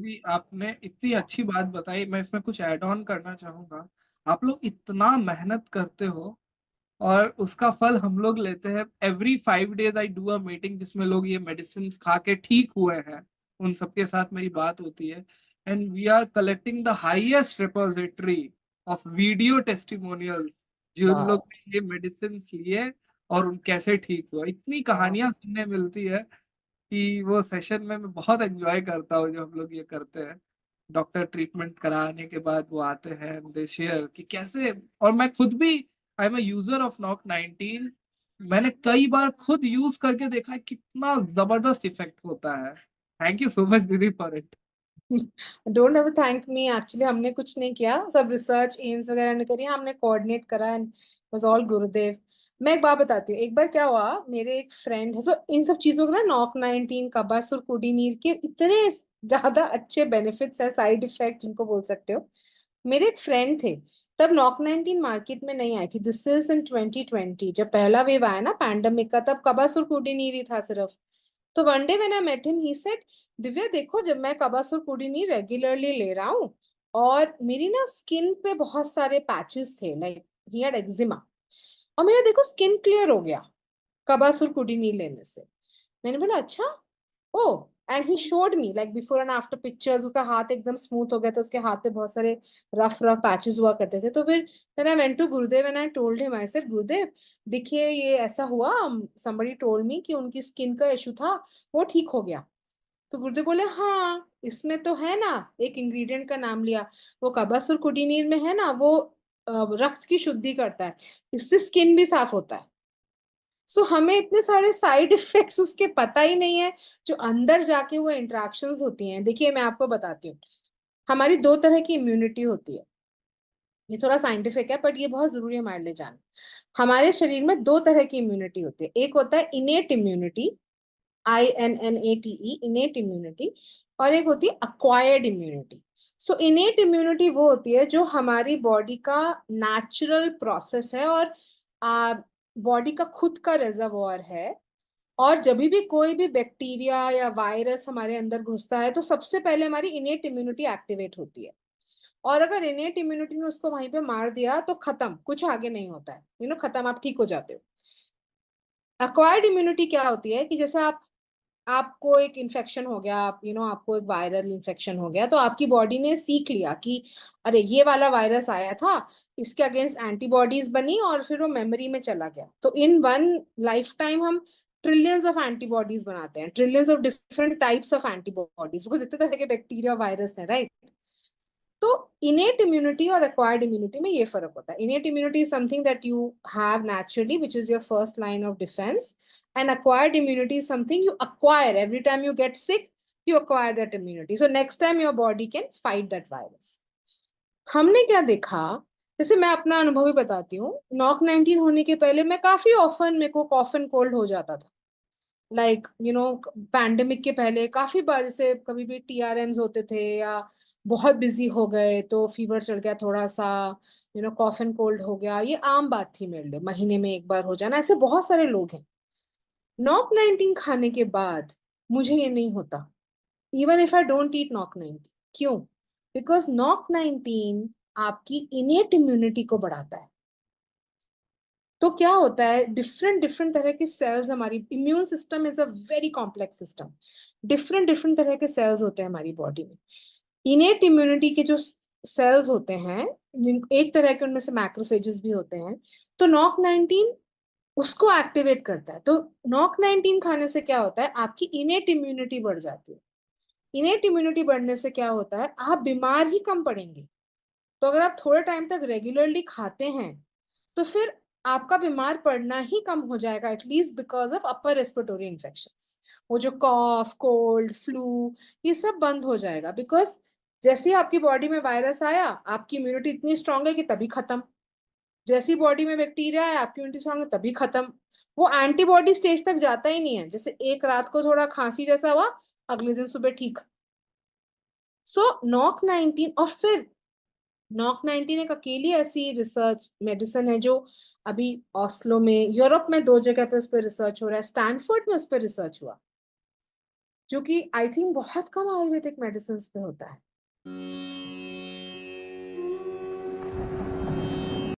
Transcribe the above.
भी आपने इतनी अच्छी बात बताई मैं इसमें कुछ ऐड ऑन करना चाहूंगा आप लोग इतना मेहनत करते हो और उसका फल हम लोग लेते हैं every five days I do a meeting जिसमें लोग ये मेडिसिन खा के ठीक हुए हैं। उन सबके साथ मेरी बात होती है and we are collecting the highest repository of video testimonials जो उन लोग ये मेडिसिन लिए और उन कैसे ठीक हुआ। इतनी कहानियां सुनने मिलती है कि वो सेशन में मैं बहुत एंजॉय करता हूँ जो हम लोग ये करते हैं डॉक्टर ट्रीटमेंट कराने के बाद वो आते हैं दे शेयर कि कैसे और मैं खुद भी I am user of knock nineteen मैंने कई बार खुद यूज करके देखा है कितना जबरदस्त इफेक्ट होता है थैंक यू सो मच दीदी for it don't ever thank me actually हमने कुछ नहीं किया सब रिसर्च एम्स वगैरह ने करी हमने कोऑर्डिनेट करा एंड वाज ऑल गुरुदेव मैं एक बात बताती हूँ एक बार क्या हुआ मेरे एक फ्रेंड है सो इन सब चीजों का ना नॉक नाइनटीन कबास और कुडीनीर के इतने ज्यादा अच्छे बेनिफिट्स है साइड इफेक्ट जिनको बोल सकते हो मेरे एक फ्रेंड थे तब नॉक नाइनटीन मार्केट में नहीं आई थी this is in twenty twenty जब पहला वेव आया ना पैंडमिक का तब कबास और कुडीनीर ही था सिर्फ तो one day when I met him he said Divya देखो जब मैं कबास और कुडीनीर रेगुलरली ले रहा हूँ और मेरी ना स्किन पे बहुत सारे पैचेस थे लाइक ही हैड एक्जिमा और मेरा देखो स्किन क्लियर हो गया कबास कबासुर कुडिनी लेने से मैंने बोला अच्छा oh and he showed me like before and after pictures उसका हाथ एकदम स्मूथ हो गया था उसके हाथ पे बहुत सारे रफ रफ पैचेस हुआ करते थे तो फिर then I went to Gurudev and I told him I said Gurudev देखिए ये ऐसा हुआ समबडी टोल्ड मी कि उनकी स्किन का इशू था वो ठीक हो गया तो गुरुदेव बोले हाँ इसमें तो है ना एक इंग्रेडिएंट का नाम लिया वो कबासुर कुटीनीर में है ना वो रक्त की शुद्धि करता है इससे स्किन भी साफ होता है सो so, हमें इतने सारे साइड इफेक्ट्स उसके पता ही नहीं है जो अंदर जाके वो इंट्रैक्शन होती हैं देखिए मैं आपको बताती हूँ हमारी दो तरह की इम्यूनिटी होती है ये थोड़ा साइंटिफिक है बट ये बहुत जरूरी है हमारे लिए जान हमारे शरीर में दो तरह की इम्यूनिटी होती है एक होता है innate immunity I N N A T E innate immunity और एक होती है acquired immunity so innate immunity वो होती है जो हमारी बॉडी का नेचुरल प्रोसेस है और बॉडी का खुद का रिजर्वर है और जब भी कोई भी बैक्टीरिया या वायरस हमारे अंदर घुसता है तो सबसे पहले हमारी इनेट इम्यूनिटी एक्टिवेट होती है और अगर इनेट इम्यूनिटी ने उसको वहीं पे मार दिया तो खत्म कुछ आगे नहीं होता है यू नो खत्म आप ठीक हो जाते हो अक्वायर्ड इम्यूनिटी क्या होती है कि जैसे आप आपको एक इन्फेक्शन हो गया आप यू you नो know, आपको एक वायरल इन्फेक्शन हो गया तो आपकी बॉडी ने सीख लिया कि अरे ये वाला वायरस आया था इसके अगेंस्ट एंटीबॉडीज बनी और फिर वो मेमोरी में चला गया तो इन वन लाइफ टाइम हम ट्रिलियंस ऑफ एंटीबॉडीज बनाते हैं trillions of different types of antibodies because इतने तरह के बैक्टीरिया वायरस हैं राइट तो इनेट इम्यूनिटी और अक्वायर्ड इम्यूनिटी में ये फर्क होता है innate immunity is something that you have naturally which is your first line of defence and acquired immunity is something you acquire every time you get sick you acquire that immunity so next time your body can fight that virus हमने क्या देखा जैसे मैं अपना अनुभव ही बताती हूँ knock nineteen होने के पहले मैं काफी ऑफन मेरे को कॉफन कोल्ड हो जाता था लाइक यू नो पैंडमिक के पहले काफी बार जैसे कभी भी टी आर एम्स होते थे या बहुत बिजी हो गए तो फीवर चढ़ गया थोड़ा सा you know cough and cold हो गया ये आम बात थी मेरे लिए महीने में एक बार हो जाना ऐसे बहुत सारे लोग हैं नॉक नाइनटीन खाने के बाद मुझे ये नहीं होता even if I don't eat knock nineteen क्यों बिकॉज नॉक नाइनटीन आपकी इनेट इम्यूनिटी को बढ़ाता है तो क्या होता है डिफरेंट डिफरेंट तरह के सेल्स हमारी immune system is a very complex system different different तरह के सेल्स होते हैं हमारी बॉडी में इनेट इम्यूनिटी के जो सेल्स होते हैं एक तरह के उनमें से मैक्रोफेजेस भी होते हैं तो नॉक नाइनटीन उसको एक्टिवेट करता है तो नॉक नाइनटीन खाने से क्या होता है आपकी इनेट इम्यूनिटी बढ़ जाती है इनेट इम्यूनिटी बढ़ने से क्या होता है आप बीमार ही कम पड़ेंगे तो अगर आप थोड़े टाइम तक रेगुलरली खाते हैं तो फिर आपका बीमार पड़ना ही कम हो जाएगा at least because of upper respiratory infection वो जो कॉफ कोल्ड फ्लू ये सब बंद हो जाएगा बिकॉज जैसे ही आपकी बॉडी में वायरस आया आपकी इम्यूनिटी इतनी स्ट्रांग है कि तभी खत्म जैसी बॉडी में बैक्टीरिया है आपकी इम्यूनिटी स्ट्रांग है तभी खत्म वो एंटीबॉडी स्टेज तक जाता ही नहीं है जैसे एक रात को थोड़ा खांसी जैसा हुआ अगले दिन सुबह ठीक सो नॉक नाइनटीन और फिर नॉक नाइनटीन एक अकेली ऐसी रिसर्च मेडिसिन है जो अभी ऑस्लो में यूरोप में दो जगह पे उस पर रिसर्च हो रहा है स्टैनफोर्ड में उस पर रिसर्च हुआ जो कि आई थिंक बहुत कम आयुर्वेदिक मेडिसिन पे होता है